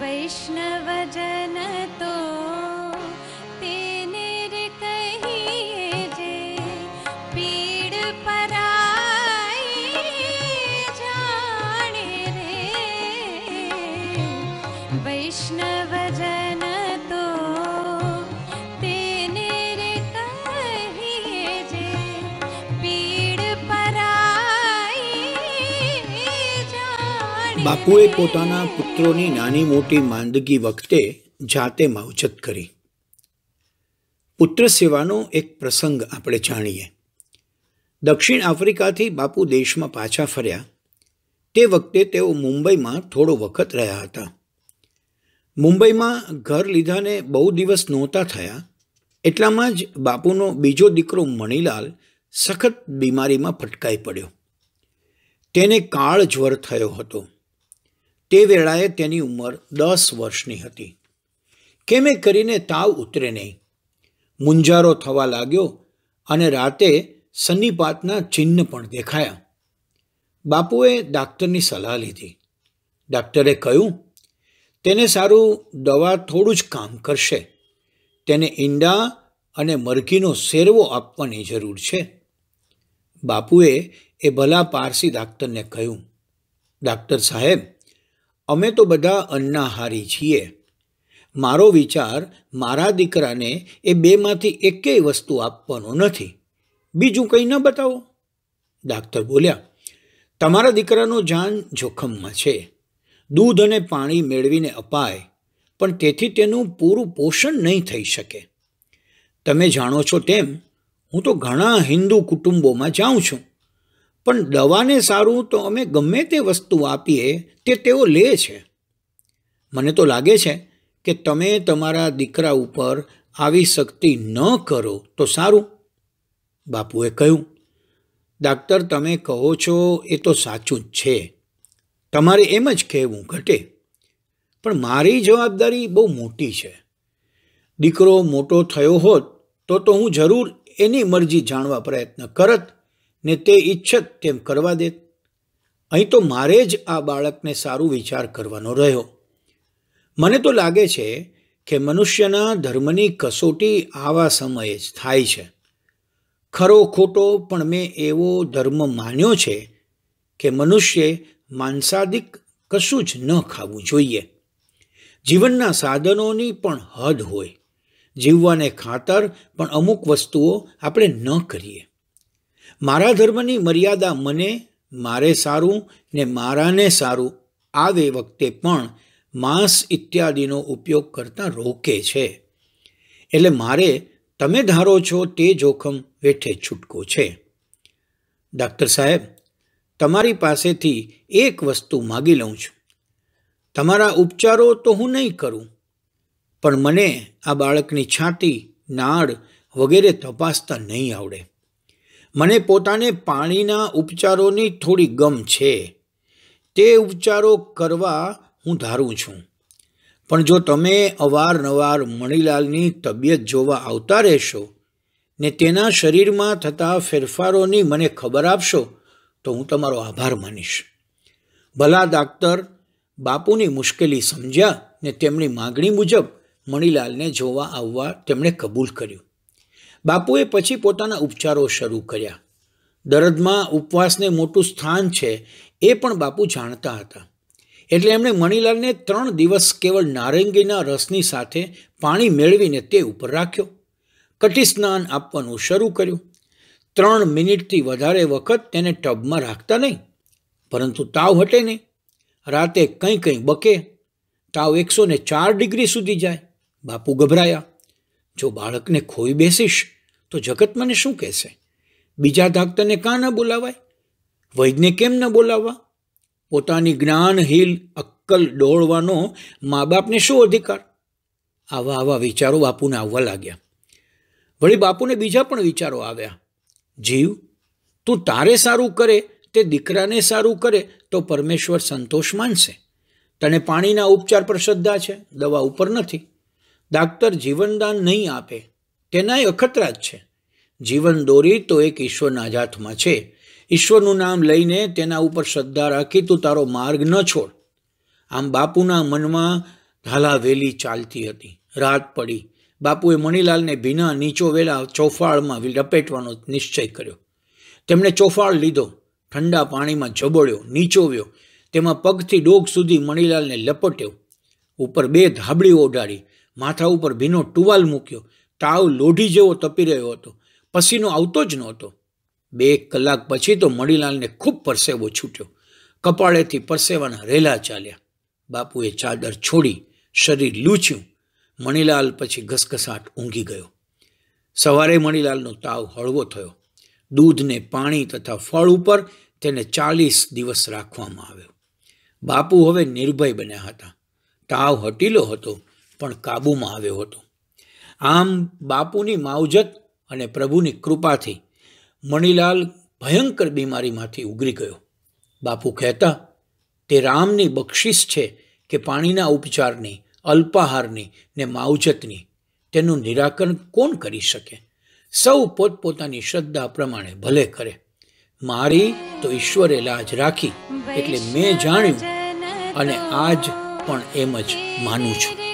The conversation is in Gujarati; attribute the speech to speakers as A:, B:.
A: वैष्णवजनतो બાપુએ પોતાના પુત્રોની નાની મોટી માંદગી વખતે જાતે માવજત કરી પુત્ર સેવાનો એક પ્રસંગ આપણે જાણીએ દક્ષિણ આફ્રિકાથી બાપુ દેશમાં પાછા ફર્યા તે વખતે તેઓ મુંબઈમાં થોડો વખત રહ્યા હતા મુંબઈમાં ઘર લીધાને બહુ દિવસ નહોતા થયા એટલામાં જ બાપુનો બીજો દીકરો મણિલાલ સખત બીમારીમાં ફટકાઈ પડ્યો તેને કાળ જ્વર થયો હતો તે વેળાએ તેની ઉંમર દસ વર્ષની હતી કેમે કરીને તાવ ઉતરે નહીં મુંજારો થવા લાગ્યો અને રાતે સન્નિપાતના ચિહ્ન પણ દેખાયા બાપુએ ડાક્ટરની સલાહ લીધી ડાક્ટરે કહ્યું તેને સારું દવા થોડું જ કામ કરશે તેને ઈંડા અને મરઘીનો સેરવો આપવાની જરૂર છે બાપુએ એ ભલા પારસી ડાક્ટરને કહ્યું ડાક્ટર સાહેબ અમે તો બધા અન્નાહારી છીએ મારો વિચાર મારા દીકરાને એ બેમાંથી એકેય વસ્તુ આપવાનો નથી બીજું કંઈ ન બતાવો ડાક્ટર બોલ્યા તમારા દીકરાનું જાન જોખમમાં છે દૂધ અને પાણી મેળવીને અપાય પણ તેથી તેનું પૂરું પોષણ નહીં થઈ શકે તમે જાણો છો તેમ હું તો ઘણા હિન્દુ કુટુંબોમાં જાઉં છું પણ દવાને સારું તો અમે ગમે તે વસ્તુ આપીએ તે તેઓ લે છે મને તો લાગે છે કે તમે તમારા દીકરા ઉપર આવી શક્તિ ન કરો તો સારું બાપુએ કહ્યું ડાક્ટર તમે કહો છો એ તો સાચું જ છે તમારે એમ જ કહેવું ઘટે પણ મારી જવાબદારી બહુ મોટી છે દીકરો મોટો થયો હોત તો તો હું જરૂર એની મરજી જાણવા પ્રયત્ન કરત ને તે ઈચ્છત તેમ કરવા દેત અહીં તો મારે જ આ બાળકને સારું વિચાર કરવાનો રહ્યો મને તો લાગે છે કે મનુષ્યના ધર્મની કસોટી આવા સમયે જ થાય છે ખરો ખોટો પણ મેં એવો ધર્મ માન્યો છે કે મનુષ્યે માંસાદિક કશું જ ન ખાવું જોઈએ જીવનના સાધનોની પણ હદ હોય જીવવાને ખાતર પણ અમુક વસ્તુઓ આપણે ન કરીએ મારા ધર્મની મર્યાદા મને મારે સારું ને મારાને સારું આવે વખતે પણ માંસ ઇત્યાદિનો ઉપયોગ કરતાં રોકે છે એટલે મારે તમે ધારો છો તે જોખમ વેઠે છૂટકો છે ડાક્ટર સાહેબ તમારી પાસેથી એક વસ્તુ માગી લઉં છું તમારા ઉપચારો તો હું નહીં કરું પણ મને આ બાળકની છાતી નાળ વગેરે તપાસતા નહીં આવડે મને પોતાને પાણીના ઉપચારોની થોડી ગમ છે તે ઉપચારો કરવા હું ધારું છું પણ જો તમે અવારનવાર મણિલાલની તબિયત જોવા આવતા રહેશો ને તેના શરીરમાં થતા ફેરફારોની મને ખબર આપશો તો હું તમારો આભાર માનીશ ભલા ડાક્ટર બાપુની મુશ્કેલી સમજ્યા ને તેમની માગણી મુજબ મણિલાલને જોવા આવવા તેમણે કબૂલ કર્યું બાપુએ પછી પોતાના ઉપચારો શરૂ કર્યા દરદમાં ઉપવાસને મોટું સ્થાન છે એ પણ બાપુ જાણતા હતા એટલે એમણે મણિલાલને ત્રણ દિવસ કેવળ નારંગીના રસની સાથે પાણી મેળવીને તે ઉપર રાખ્યો કટી સ્નાન આપવાનું શરૂ કર્યું ત્રણ મિનિટથી વધારે વખત તેને ટબમાં રાખતા નહીં પરંતુ તાવ હટે નહીં રાતે કંઈ કંઈ બકે તાવ એકસો ચાર ડિગ્રી સુધી જાય બાપુ ગભરાયા જો બાળકને ખોઈ બેસીશ તો જગત મને શું કહેશે બીજા ડાક્ટરને કાં ન બોલાવાય વૈદને કેમ ન બોલાવવા પોતાની જ્ઞાનહીલ અક્કલ દોડવાનો મા બાપને શું અધિકાર આવા આવા વિચારો બાપુને આવવા લાગ્યા વળી બાપુને બીજા પણ વિચારો આવ્યા જીવ તું તારે સારું કરે તે દીકરાને સારું કરે તો પરમેશ્વર સંતોષ માનશે તને પાણીના ઉપચાર પર શ્રદ્ધા છે દવા ઉપર નથી ડાક્ટર જીવનદાન નહીં આપે તેના એ અખતરા જ છે જીવન દોરી તો એક ઈશ્વરના જ હાથમાં છે ઈશ્વરનું નામ લઈને તેના ઉપર શ્રદ્ધા રાખી તું તારો માર્ગ ન છોડ આમ બાપુના મનમાં ઢાલાવેલી ચાલતી હતી રાત પડી બાપુએ મણિલાલને ભીના નીચો વેલા ચોફાળમાં લપેટવાનો નિશ્ચય કર્યો તેમણે ચોફાળ લીધો ઠંડા પાણીમાં જબોળ્યો નીચોવ્યો તેમાં પગથી ડોગ સુધી મણિલાલને લપટ્યો ઉપર બે ધાબળી ઓઢાડી માથા ઉપર ભીનો ટુવાલ મૂક્યો તાવ લોઢી જેવો તપી રહ્યો હતો પસીનો આવતો જ નહોતો બે કલાક પછી તો મણીલાલને ખૂબ પરસેવો છૂટ્યો કપાળેથી પરસેવાના રેલા ચાલ્યા બાપુએ ચાદર છોડી શરીર લૂછ્યું મણીલાલ પછી ઘસઘસાટ ઊંઘી ગયો સવારે મણીલાલનો તાવ હળવો થયો દૂધને પાણી તથા ફળ ઉપર તેને ચાલીસ દિવસ રાખવામાં આવ્યો બાપુ હવે નિર્ભય બન્યા હતા તાવ હટીલો હતો પણ કાબૂમાં આવ્યો હતો આમ બાપુની માવજત અને પ્રભુની કૃપાથી મણિલાલ ભયંકર બીમારીમાંથી ઉગરી ગયો બાપુ કહેતા તે રામની બક્ષિસ છે કે પાણીના ઉપચારની અલ્પાહારની ને માવજતની તેનું નિરાકરણ કોણ કરી શકે સૌ પોતપોતાની શ્રદ્ધા પ્રમાણે ભલે કરે મારી તો ઈશ્વરે લાજ રાખી એટલે મેં જાણ્યું અને આજ પણ એમ જ માનું છું